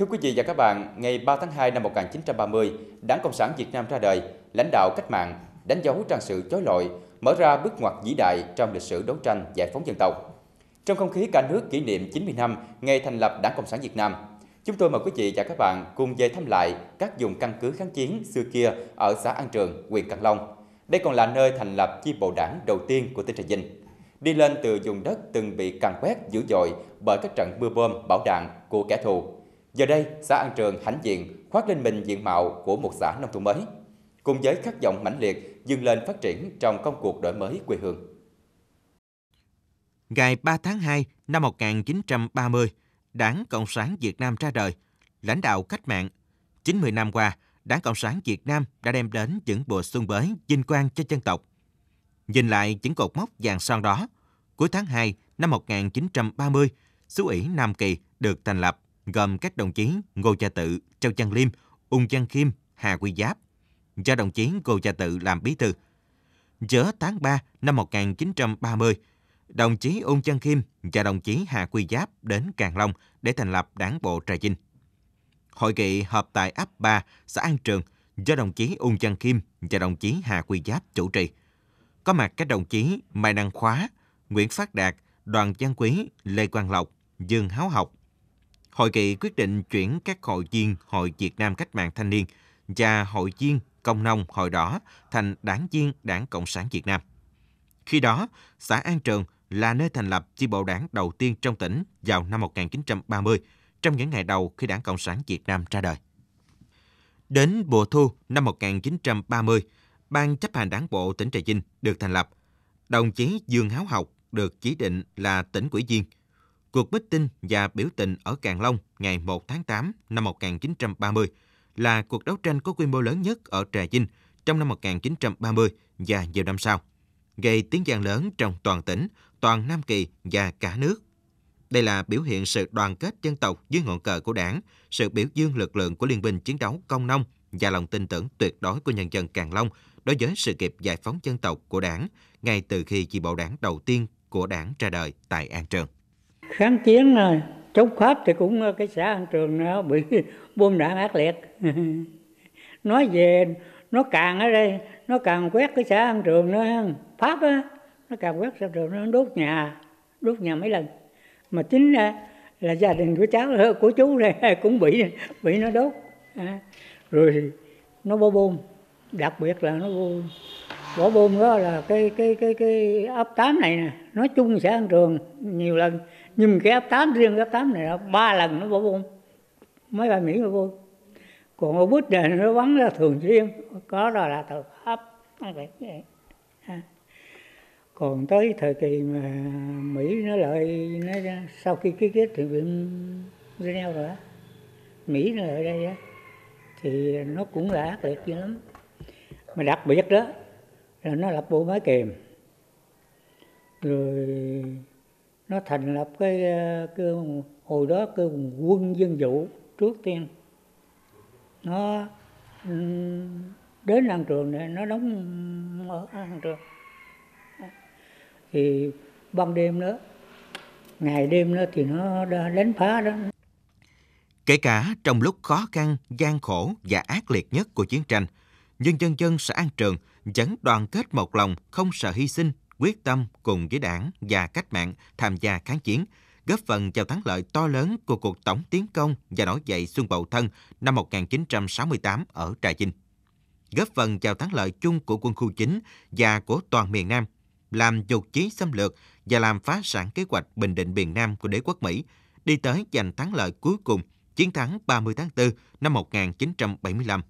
Thưa quý vị và các bạn, ngày 3 tháng 2 năm 1930, Đảng Cộng sản Việt Nam ra đời, lãnh đạo cách mạng đánh dấu trang sự chói lọi, mở ra bước ngoặt vĩ đại trong lịch sử đấu tranh giải phóng dân tộc. Trong không khí cả nước kỷ niệm 90 năm ngày thành lập Đảng Cộng sản Việt Nam, chúng tôi mời quý vị và các bạn cùng về thăm lại các vùng căn cứ kháng chiến xưa kia ở xã An Trường, huyện Cần Long. Đây còn là nơi thành lập chi bộ đảng đầu tiên của tỉnh Trà Vinh. Đi lên từ vùng đất từng bị càn quét dữ dội bởi các trận mưa bom, bão đạn của kẻ thù Giờ đây, xã An Trường, Hãnh Diện khoác lên mình diện mạo của một xã nông thôn mới, cùng với khát vọng mãnh liệt dừng lên phát triển trong công cuộc đổi mới quê hương. Ngày 3 tháng 2 năm 1930, Đảng Cộng sản Việt Nam ra đời, lãnh đạo cách mạng. 90 năm qua, Đảng Cộng sản Việt Nam đã đem đến những mùa xuân mới vinh quang cho dân tộc. Nhìn lại những cột mốc vàng son đó, cuối tháng 2 năm 1930, xứ ủy Nam Kỳ được thành lập gồm các đồng chí Ngô Gia Tự, Châu Văn Liêm, Ung Văn Kim, Hà Quy Giáp, do đồng chí Ngô Gia Tự làm bí thư. Giữa tháng 3 năm 1930, đồng chí Ung Văn Kim và đồng chí Hà Quy Giáp đến Càng Long để thành lập đảng bộ Trà Vinh. Hội nghị họp tại ấp 3, xã An Trường do đồng chí Ung Văn Kim và đồng chí Hà Quy Giáp chủ trì. Có mặt các đồng chí Mai Đăng Khóa, Nguyễn Phát Đạt, Đoàn Văn Quý, Lê Quang Lộc, Dương Háo Học, hội nghị quyết định chuyển các hội viên Hội Việt Nam Cách mạng Thanh niên và hội viên Công nông Hội Đỏ thành đảng viên Đảng Cộng sản Việt Nam. Khi đó, xã An Trường là nơi thành lập chi bộ đảng đầu tiên trong tỉnh vào năm 1930, trong những ngày đầu khi Đảng Cộng sản Việt Nam ra đời. Đến mùa thu năm 1930, Ban chấp hành đảng bộ tỉnh Trà Vinh được thành lập. Đồng chí Dương Háo Học được chỉ định là tỉnh ủy viên – Cuộc bích tinh và biểu tình ở Càng Long ngày 1 tháng 8 năm 1930 là cuộc đấu tranh có quy mô lớn nhất ở Trà Vinh trong năm 1930 và nhiều năm sau, gây tiếng vang lớn trong toàn tỉnh, toàn Nam Kỳ và cả nước. Đây là biểu hiện sự đoàn kết dân tộc dưới ngọn cờ của đảng, sự biểu dương lực lượng của liên minh chiến đấu công nông và lòng tin tưởng tuyệt đối của nhân dân Càng Long đối với sự nghiệp giải phóng dân tộc của đảng ngay từ khi chi bộ đảng đầu tiên của đảng ra đời tại An Trường kháng chiến chống pháp thì cũng ờ, cái xã An Trường nó bị bom đạn ác liệt nói về nó càng ở đây nó càng quét cái xã An Trường nó pháp á nó càng quét xã An Trường nó đốt nhà đốt nhà mấy lần mà chính ra ờ, là gia đình của cháu ờ, của chú này cũng bị bị nó đốt à, rồi nó bom bom đặc biệt là nó bom bỏ bom đó là cái cái cái cái ấp tám này nè nói chung xã An Trường nhiều lần nhưng mà cái F8 riêng cái F8 này là ba lần nó bỏ bom máy bay Mỹ nó vô còn ở bút này nó bắn ra thường xuyên có đó là tội pháp còn tới thời kỳ mà Mỹ nó lại nó sau khi ký kết thượng viện nhau rồi đó, Mỹ nó lại đây đó, thì nó cũng là ác liệt lắm mà đặc biệt đó là nó lập bộ máy kèm rồi nó thành lập cái, ờ, cái hồi đó cái quân dân vụ trước tiên nó ừ, đến ăn trường này nó đóng ở ăn trường thì ban đêm nữa ngày đêm nữa thì nó đánh phá đó kể cả trong lúc khó khăn gian khổ và ác liệt nhất của chiến tranh nhưng dân dân xã An Trường vẫn đoàn kết một lòng không sợ hy sinh quyết tâm cùng với đảng và cách mạng tham gia kháng chiến, góp phần vào thắng lợi to lớn của cuộc tổng tiến công và nổi dậy Xuân Bậu Thân năm 1968 ở Trà Vinh. Góp phần vào thắng lợi chung của quân khu chính và của toàn miền Nam, làm dục chí xâm lược và làm phá sản kế hoạch Bình Định miền Nam của đế quốc Mỹ, đi tới giành thắng lợi cuối cùng, chiến thắng 30 tháng 4 năm 1975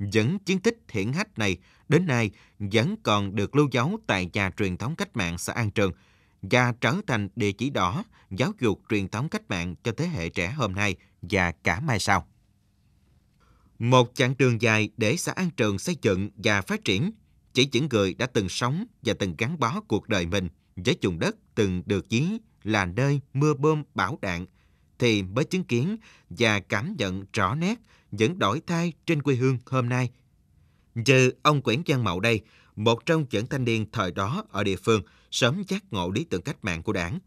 dẫn chiến tích hiển hách này đến nay vẫn còn được lưu dấu tại nhà truyền thống cách mạng xã An Trường và trở thành địa chỉ đỏ giáo dục truyền thống cách mạng cho thế hệ trẻ hôm nay và cả mai sau. Một chặng đường dài để xã An Trường xây dựng và phát triển chỉ những người đã từng sống và từng gắn bó cuộc đời mình với vùng đất từng được ví là nơi mưa bom bão đạn – thì mới chứng kiến và cảm nhận rõ nét những đổi thay trên quê hương hôm nay. Như ông Quyển Giang Mậu đây, một trong những thanh niên thời đó ở địa phương sớm giác ngộ lý tưởng cách mạng của đảng.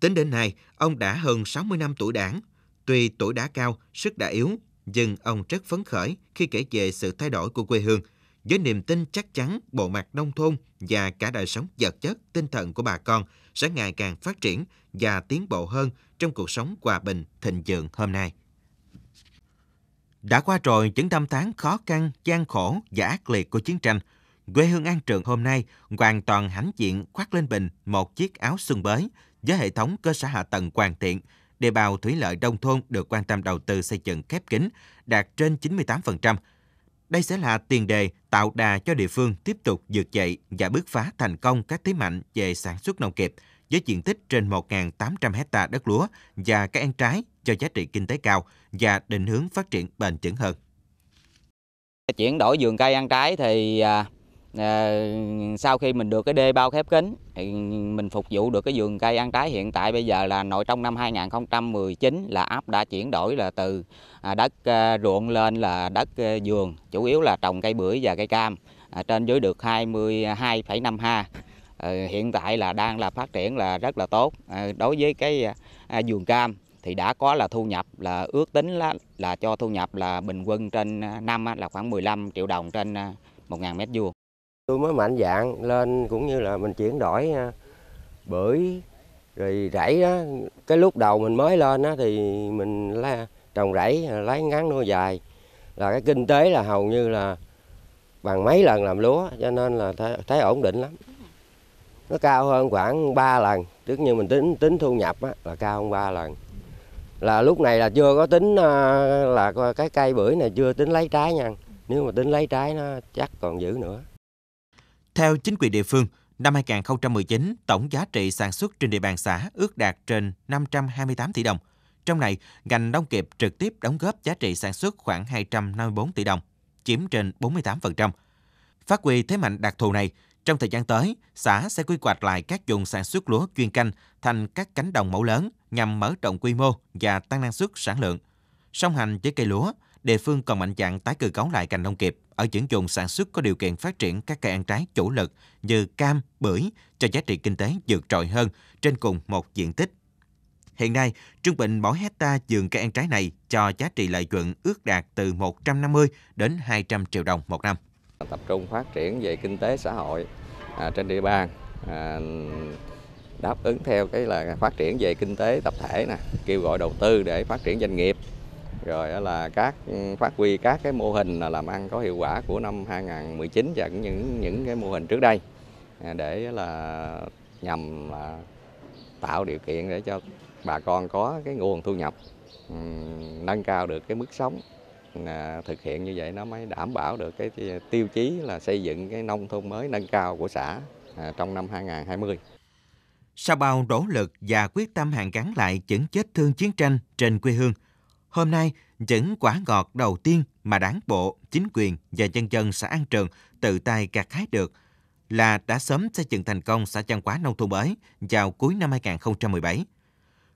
Tính đến nay, ông đã hơn 60 năm tuổi đảng. Tuy tuổi đã cao, sức đã yếu, nhưng ông rất phấn khởi khi kể về sự thay đổi của quê hương – với niềm tin chắc chắn bộ mặt nông thôn và cả đời sống vật chất, tinh thần của bà con sẽ ngày càng phát triển và tiến bộ hơn trong cuộc sống hòa bình, thịnh vượng hôm nay. Đã qua rồi những năm tháng khó khăn, gian khổ và ác liệt của chiến tranh, quê hương An Trường hôm nay hoàn toàn hãnh diện khoác lên mình một chiếc áo xuân bới với hệ thống cơ sở hạ tầng hoàn thiện, đề bào thủy lợi đông thôn được quan tâm đầu tư xây dựng khép kín đạt trên 98%, đây sẽ là tiền đề tạo đà cho địa phương tiếp tục vượt dậy và bứt phá thành công các thế mạnh về sản xuất nông nghiệp với diện tích trên 1.800 hecta đất lúa và cây ăn trái cho giá trị kinh tế cao và định hướng phát triển bền vững hơn. Chuyển đổi vườn cây ăn trái thì à, à, sau khi mình được cái đê bao khép kín thì mình phục vụ được cái vườn cây ăn trái hiện tại bây giờ là nội trong năm 2019 là ấp đã chuyển đổi là từ à, đất à, ruộng lên là đất à, vườn chủ yếu là trồng cây bưởi và cây cam à, trên dưới được 22,5 ha à, hiện tại là đang là phát triển là rất là tốt à, đối với cái à, vườn cam thì đã có là thu nhập là ước tính là, là cho thu nhập là bình quân trên năm là khoảng 15 triệu đồng trên 1.000 mét vuông tôi mới mạnh dạng lên cũng như là mình chuyển đổi à, bưởi rồi rẫy đó cái lúc đầu mình mới lên đó thì mình la, trồng rẫy lấy ngắn nuôi dài là cái kinh tế là hầu như là bằng mấy lần làm lúa cho nên là thấy, thấy ổn định lắm nó cao hơn khoảng 3 lần trước như mình tính tính thu nhập á, là cao hơn 3 lần là lúc này là chưa có tính à, là cái cây bưởi này chưa tính lấy trái nha nếu mà tính lấy trái nó chắc còn giữ nữa theo chính quyền địa phương, năm 2019, tổng giá trị sản xuất trên địa bàn xã ước đạt trên 528 tỷ đồng. Trong này, ngành nông nghiệp trực tiếp đóng góp giá trị sản xuất khoảng 254 tỷ đồng, chiếm trên 48%. Phát huy thế mạnh đặc thù này, trong thời gian tới, xã sẽ quy hoạch lại các vùng sản xuất lúa chuyên canh thành các cánh đồng mẫu lớn nhằm mở rộng quy mô và tăng năng suất sản lượng. Song hành với cây lúa, địa phương còn mạnh dạn tái cơ cấu lại ngành nông nghiệp ở những vùng sản xuất có điều kiện phát triển các cây ăn trái chủ lực như cam, bưởi cho giá trị kinh tế vượt trội hơn trên cùng một diện tích. Hiện nay, trung bình mỗi hecta vườn cây ăn trái này cho giá trị lợi nhuận ước đạt từ 150 đến 200 triệu đồng một năm. Tập trung phát triển về kinh tế xã hội à, trên địa bàn à, đáp ứng theo cái là phát triển về kinh tế tập thể nè, kêu gọi đầu tư để phát triển doanh nghiệp rồi là các ừ, phát huy các cái mô hình làm ăn có hiệu quả của năm 2019 và những những cái mô hình trước đây à, để là nhằm là tạo điều kiện để cho bà con có cái nguồn thu nhập ừ, nâng cao được cái mức sống à, thực hiện như vậy nó mới đảm bảo được cái tiêu chí là xây dựng cái nông thôn mới nâng cao của xã à, trong năm 2020. Sau bao nỗ lực và quyết tâm hàn gắn lại những vết thương chiến tranh trên quê hương, Hôm nay, những quả ngọt đầu tiên mà đảng bộ, chính quyền và nhân dân xã An Trường tự tay gặt hái được là đã sớm xây dựng thành công xã Văn Quá Nông Thôn mới vào cuối năm 2017.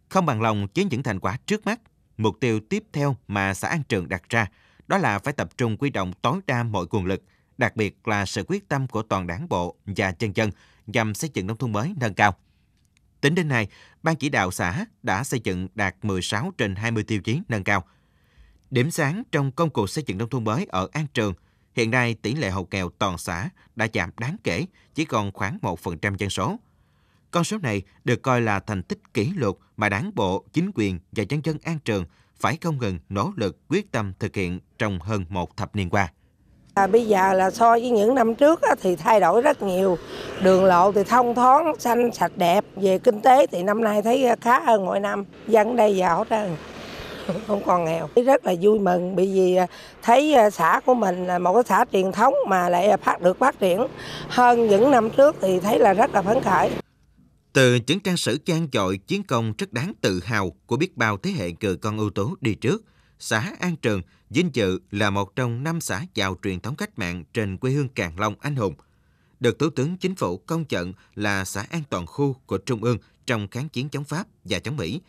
Không bằng lòng với những thành quả trước mắt, mục tiêu tiếp theo mà xã An Trường đặt ra đó là phải tập trung quy động tối đa mọi nguồn lực, đặc biệt là sự quyết tâm của toàn đảng bộ và nhân dân nhằm xây dựng nông thôn mới nâng cao. Tính đến nay, Ban chỉ đạo xã đã xây dựng đạt 16 trên 20 tiêu chí nâng cao. Điểm sáng trong công cuộc xây dựng nông thôn mới ở An Trường, hiện nay tỷ lệ hộ nghèo toàn xã đã giảm đáng kể, chỉ còn khoảng 1% dân số. Con số này được coi là thành tích kỷ lục mà đảng bộ, chính quyền và nhân dân An Trường phải không ngừng nỗ lực quyết tâm thực hiện trong hơn một thập niên qua. À, bây giờ là so với những năm trước á, thì thay đổi rất nhiều. Đường lộ thì thông thoáng, xanh, sạch đẹp. Về kinh tế thì năm nay thấy à, khá hơn mỗi năm. Dân đây giàu hết không còn nghèo rất là vui mừng bởi vì à, thấy à, xã của mình là một cái xã truyền thống mà lại phát được phát triển hơn những năm trước thì thấy là rất là phấn khởi từ những trang sử gian dội chiến công rất đáng tự hào của biết bao thế hệ cờ con ưu tố đi trước xã An Trường, Vinh Dự là một trong năm xã giàu truyền thống cách mạng trên quê hương Càng Long anh hùng, được Thủ tướng Chính phủ công nhận là xã an toàn khu của Trung ương trong kháng chiến chống Pháp và chống Mỹ.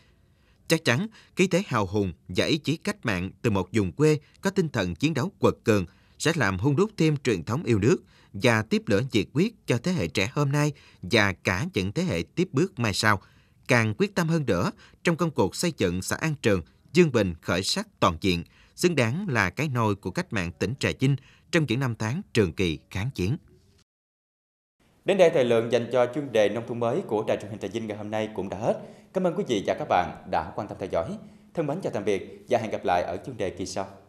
Chắc chắn, khí thế hào hùng và ý chí cách mạng từ một vùng quê có tinh thần chiến đấu quật cường sẽ làm hung đúc thêm truyền thống yêu nước và tiếp lửa nhiệt quyết cho thế hệ trẻ hôm nay và cả những thế hệ tiếp bước mai sau, càng quyết tâm hơn nữa trong công cuộc xây dựng xã An Trường – Dương Bình khởi sắc toàn diện, xứng đáng là cái nôi của cách mạng tỉnh Trà Vinh trong những năm tháng trường kỳ kháng chiến. Đến đây thời lượng dành cho chuyên đề nông thôn mới của Đài truyền hình Trà Vinh ngày hôm nay cũng đã hết. Cảm ơn quý vị và các bạn đã quan tâm theo dõi. Thân mến chào tạm biệt và hẹn gặp lại ở chuyên đề kỳ sau.